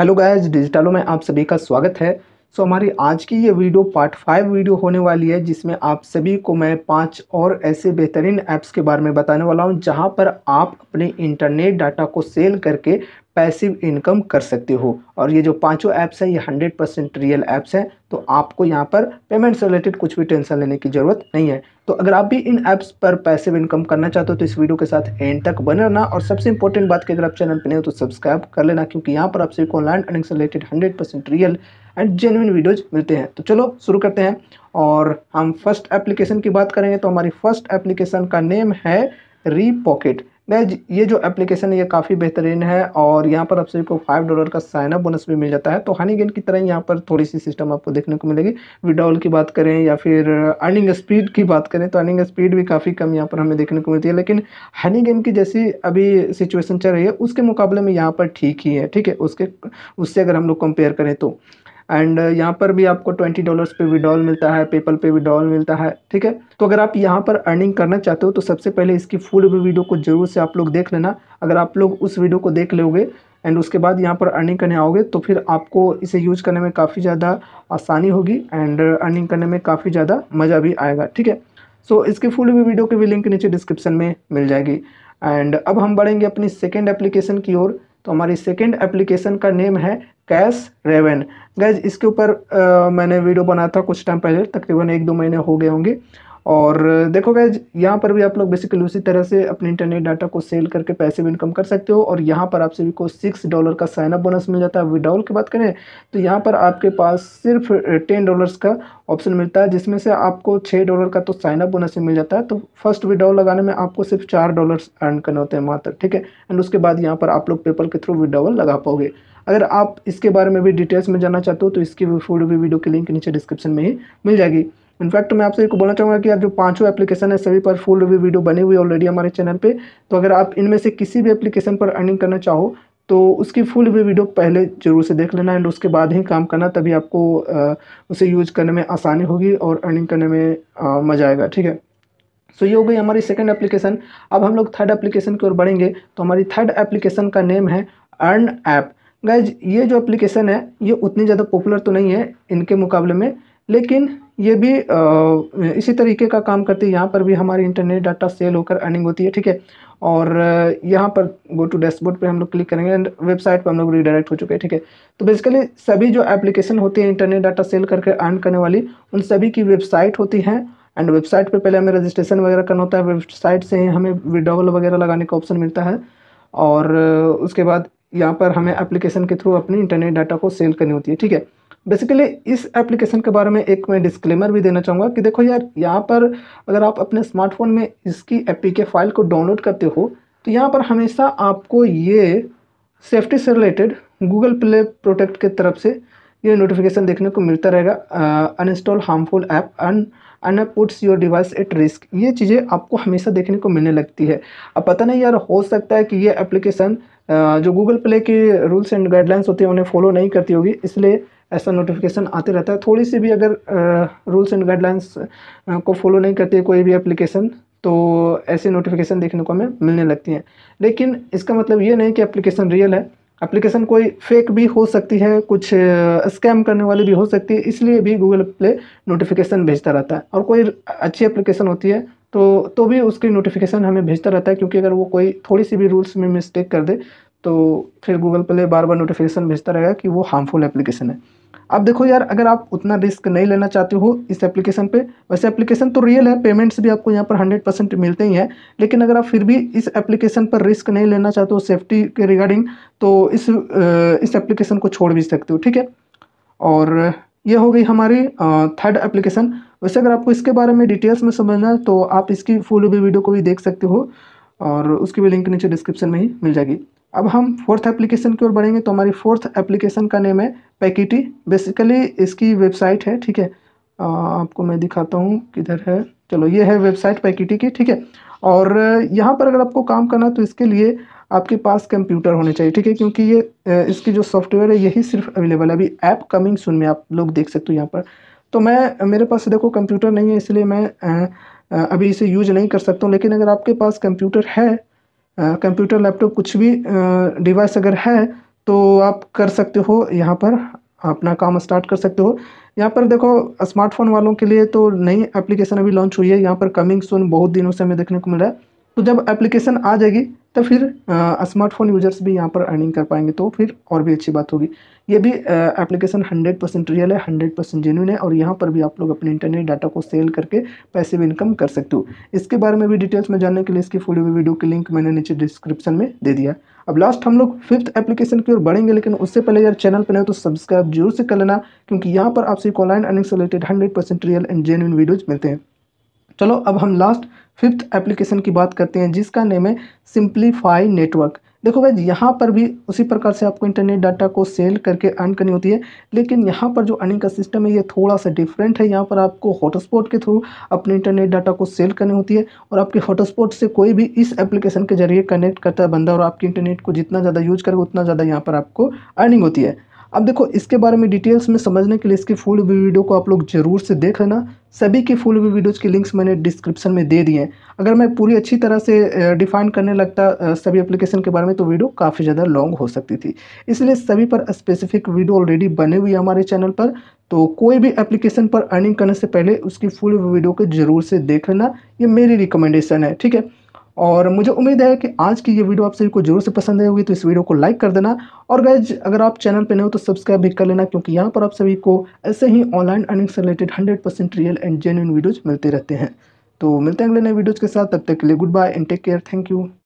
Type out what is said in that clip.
hello guys डिजिटलों में आप सभी का स्वागत है सो so, हमारी आज की ये वीडियो पार्ट फाइव वीडियो होने वाली है जिसमें आप सभी को मैं पांच और ऐसे बेहतरीन ऐप्स के बारे में बताने वाला हूँ जहाँ पर आप अपने इंटरनेट डाटा को सेल करके पैसिव इनकम कर सकते हो और ये जो पांचों ऐप्स हैं ये हंड्रेड परसेंट रियल ऐप्स हैं तो आपको यहाँ पर पेमेंट से रिलेटेड कुछ भी टेंशन लेने की ज़रूरत नहीं है तो अगर आप भी इन ऐप्स पर पैसिव इनकम करना चाहते हो तो इस वीडियो के साथ एंड तक बने रहना और सबसे इंपॉर्टेंट बात की अगर आप चैनल पर नहीं हो तो सब्सक्राइब कर लेना क्योंकि यहाँ पर आप सभी को ऑनलाइन अर्निंग से related hundred real and genuine videos मिलते हैं तो चलो शुरू करते हैं और हम फर्स्ट एप्लीकेशन की बात करेंगे तो हमारी फर्स्ट एप्लीकेशन का नेम है री पॉकेट गैज ये जो एप्लीकेशन है ये काफ़ी बेहतरीन है और यहाँ पर आप सभी को फाइव डॉलर का साइनअप बोनस भी मिल जाता है तो हनी गेन की तरह यहाँ पर थोड़ी सी सिस्टम आपको देखने को मिलेगी विड्रॉल की बात करें या फिर अर्निंग स्पीड की बात करें तो अर्निंग स्पीड भी काफ़ी कम यहाँ पर हमें देखने को मिलती है लेकिन हनी गेन की जैसी अभी सिचुएसन चल रही है उसके मुकाबले में यहाँ पर ठीक ही है ठीक है उसके उससे अगर हम लोग कंपेयर करें तो एंड uh, यहाँ पर भी आपको ट्वेंटी डॉलर्स पे विड्रॉल मिलता है पेपल पे विड्रॉल मिलता है ठीक है तो अगर आप यहाँ पर अर्निंग करना चाहते हो तो सबसे पहले इसकी फुल वीडियो को जरूर से आप लोग देख लेना अगर आप लोग उस वीडियो को देख लोगे एंड उसके बाद यहाँ पर अर्निंग करने आओगे तो फिर आपको इसे यूज करने में काफ़ी ज़्यादा आसानी होगी एंड अर्निंग uh, करने में काफ़ी ज़्यादा मज़ा भी आएगा ठीक है सो so, इसकी फुल वीडियो की भी लिंक नीचे डिस्क्रिप्शन में मिल जाएगी एंड अब हम बढ़ेंगे अपनी सेकेंड एप्लीकेशन की ओर तो हमारी सेकेंड एप्लीकेशन का नेम है कैश रेवन गैज इसके ऊपर मैंने वीडियो बनाया था कुछ टाइम पहले तकरीबन एक दो महीने हो गए होंगे और देखो गए यहाँ पर भी आप लोग बेसिकली उसी तरह से अपने इंटरनेट डाटा को सेल करके पैसे भी इनकम कर सकते हो और यहाँ पर आप सभी को सिक्स डॉलर का साइनअप बोनस मिल जाता है विड्रॉल की बात करें तो यहाँ पर आपके पास सिर्फ टेन डॉलर्स का ऑप्शन मिलता है जिसमें से आपको छः डॉलर का तो साइनअप बोनस ही मिल जाता है तो फर्स्ट विड्रॉल लगाने में आपको सिर्फ चार डॉलर्स अर्न करने होते हैं मात्र ठीक है एंड उसके बाद यहाँ पर आप लोग पेपर के थ्रू विड्रॉवल लगा पाओगे अगर आप इसके बारे में भी डिटेल्स में जानना चाहते हो तो इसकी फूड भी वीडियो की लिंक नीचे डिस्क्रिप्शन में ही मिल जाएगी इनफैक्ट मैं आपसे एक बोलना चाहूँगा कि आप जो पांचों एप्लीकेशन है सभी पर फुल रिव्यू वीडियो बनी हुई ऑलरेडी हमारे चैनल पे तो अगर आप इनमें से किसी भी एप्लीकेशन पर अर्निंग करना चाहो तो उसकी फुल रिव्यू वीडियो पहले जरूर से देख लेना एंड उसके बाद ही काम करना तभी आपको उसे यूज करने में आसानी होगी और अर्निंग करने में मज़ा आएगा ठीक है सो ये हो गई हमारी सेकेंड एप्लीकेशन अब हम लोग थर्ड एप्लीकेशन की ओर बढ़ेंगे तो हमारी थर्ड एप्लीकेशन का नेम है अर्न ऐप गाइज ये जो एप्लीकेशन है ये उतनी ज़्यादा पॉपुलर तो नहीं है इनके मुकाबले में लेकिन ये भी इसी तरीके का काम करती है यहाँ पर भी हमारी इंटरनेट डाटा सेल होकर अर्निंग होती है ठीक है और यहाँ पर गो टू डैशबोर्ड पे हम लोग क्लिक करेंगे एंड वेबसाइट पर हम लोग रिडायरेक्ट हो चुके हैं ठीक है तो बेसिकली सभी जो एप्लीकेशन होती है इंटरनेट डाटा सेल करके अर्न करने वाली उन सभी की वेबसाइट होती है एंड वेबसाइट पे पहले हमें रजिस्ट्रेशन वगैरह करना होता है वेबसाइट से ही हमें विड्रॉवल वगैरह लगाने का ऑप्शन मिलता है और उसके बाद यहाँ पर हमें एप्लीकेशन के थ्रू अपनी इंटरनेट डाटा को सेल करनी होती है ठीक है बेसिकली इस एप्लीकेशन के बारे में एक मैं डिस्क्लेमर भी देना चाहूँगा कि देखो यार यहाँ पर अगर आप अपने स्मार्टफोन में इसकी ए के फाइल को डाउनलोड करते हो तो यहाँ पर हमेशा आपको ये सेफ्टी से रिलेटेड गूगल प्ले प्रोटेक्ट के तरफ से ये नोटिफिकेशन देखने को मिलता रहेगा अनइंस्टॉल हार्मफुल ऐप अन अन puts your device at risk ये चीज़ें आपको हमेशा देखने को मिलने लगती है अब पता नहीं यार हो सकता है कि ये एप्लीकेशन uh, जो गूगल प्ले के रूल्स एंड गाइडलाइंस होती है उन्हें फॉलो नहीं करती होगी इसलिए ऐसा नोटिफिकेशन आते रहता है थोड़ी सी भी अगर रूल्स एंड गाइडलाइंस को फॉलो नहीं करती है कोई भी एप्लीकेशन तो ऐसी नोटिफिकेशन देखने को हमें मिलने लगती हैं लेकिन इसका मतलब ये नहीं कि एप्लीकेशन रियल है एप्लीकेशन कोई फेक भी हो सकती है कुछ स्कैम करने वाली भी हो सकती है इसलिए भी गूगल प्ले नोटिफिकेशन भेजता रहता है और कोई अच्छी एप्लीकेशन होती है तो तो भी उसकी नोटिफिकेशन हमें भेजता रहता है क्योंकि अगर वो कोई थोड़ी सी भी रूल्स में मिस्टेक कर दे तो फिर गूगल प्ले बार बार नोटिफिकेशन भेजता रहेगा कि वो हार्मफुल एप्लीकेशन है अब देखो यार अगर आप उतना रिस्क नहीं लेना चाहते हो इस एप्लीकेशन पे वैसे एप्लीकेशन तो रियल है पेमेंट्स भी आपको यहाँ पर हंड्रेड परसेंट मिलते ही हैं लेकिन अगर आप फिर भी इस एप्लीकेशन पर रिस्क नहीं लेना चाहते हो सेफ्टी के रिगार्डिंग तो इस इस एप्लीकेशन को छोड़ भी सकते हो ठीक है और ये हो गई हमारी थर्ड एप्लीकेशन वैसे अगर आपको इसके बारे में डिटेल्स में समझना है तो आप इसकी फुल वीडियो को भी देख सकते हो और उसकी भी लिंक नीचे डिस्क्रिप्शन में ही मिल जाएगी अब हम फोर्थ एप्लीकेशन की ओर बढ़ेंगे तो हमारी फोर्थ एप्लीकेशन का नेम है पैकेटी बेसिकली इसकी वेबसाइट है ठीक है आपको मैं दिखाता हूँ किधर है चलो ये है वेबसाइट पैकेटी की ठीक है और यहाँ पर अगर आपको काम करना तो इसके लिए आपके पास कंप्यूटर होने चाहिए ठीक है क्योंकि ये इसकी जो सॉफ्टवेयर है यही सिर्फ अवेलेबल है अभी ऐप कमिंग सुन में आप लोग देख सकते हो यहाँ पर तो मैं मेरे पास देखो कंप्यूटर नहीं है इसलिए मैं अभी इसे यूज नहीं कर सकता हूँ लेकिन अगर आपके पास कंप्यूटर है कंप्यूटर लैपटॉप कुछ भी डिवाइस अगर है तो आप कर सकते हो यहाँ पर अपना काम स्टार्ट कर सकते हो यहाँ पर देखो स्मार्टफोन वालों के लिए तो नई एप्लीकेशन अभी लॉन्च हुई है यहाँ पर कमिंग सुन बहुत दिनों से हमें देखने को मिला है तो जब एप्लीकेशन आ जाएगी तो फिर स्मार्टफोन यूजर्स भी यहाँ पर अर्निंग कर पाएंगे तो फिर और भी अच्छी बात होगी ये भी एप्लीकेशन हंड्रेड परसेंट रियल है हंड्रेड परसेंट जेन्यून है और यहाँ पर भी आप लोग अपने इंटरनेट डाटा को सेल करके पैसे भी इनकम कर सकते हो इसके बारे में भी डिटेल्स में जानने के लिए इसकी फुल वीडियो की लिंक मैंने नीचे डिस्क्रिप्शन में दे दिया अब लास्ट हम लोग फिफ्थ एप्लीकेशन की ओर बढ़ेंगे लेकिन उससे पहले यार चैनल पर नहीं तो सब्सक्राइब जरूर से कर लेना क्योंकि यहाँ पर आपसे ऑनलाइन अर्निंग से related hundred real and genuine videos मिलते हैं चलो अब हम लास्ट फिफ्थ एप्लीकेशन की बात करते हैं जिसका नेम है सिंप्लीफाई नेटवर्क देखो भाई यहाँ पर भी उसी प्रकार से आपको इंटरनेट डाटा को सेल करके अर्न करनी होती है लेकिन यहाँ पर जो अर्निंग का सिस्टम है ये थोड़ा सा डिफरेंट है यहाँ पर आपको हॉटस्पॉट के थ्रू अपने इंटरनेट डाटा को सेल करनी होती है और आपके हॉटस्पॉट से कोई भी इस एप्लीकेशन के जरिए कनेक्ट करता है बंदा और आपके इंटरनेट को जितना ज़्यादा यूज करेगा उतना ज़्यादा यहाँ पर आपको अर्निंग होती है अब देखो इसके बारे में डिटेल्स में समझने के लिए इसकी फुल वीडियो को आप लोग जरूर से देख लेना सभी की फुल वीडियोज़ के लिंक्स मैंने डिस्क्रिप्शन में दे दिए हैं अगर मैं पूरी अच्छी तरह से डिफाइन करने लगता सभी एप्लीकेशन के बारे में तो वीडियो काफ़ी ज़्यादा लॉन्ग हो सकती थी इसलिए सभी पर स्पेसिफिक वीडियो ऑलरेडी बने हुई है हमारे चैनल पर तो कोई भी एप्लीकेशन पर अर्निंग करने से पहले उसकी फुल वीडियो को जरूर से देख लेना ये मेरी रिकमेंडेशन है ठीक है और मुझे उम्मीद है कि आज की ये वीडियो आप सभी को जरूर से पसंद होगी तो इस वीडियो को लाइक कर देना और गैज अगर आप चैनल पर नए हो तो सब्सक्राइब भी कर लेना क्योंकि यहाँ पर आप सभी को ऐसे ही ऑनलाइन अर्निंग से related hundred percent real and genuine videos मिलते रहते हैं तो मिलते हैं अगले नए वीडियोज़ के साथ तब तक के लिए goodbye and take care thank you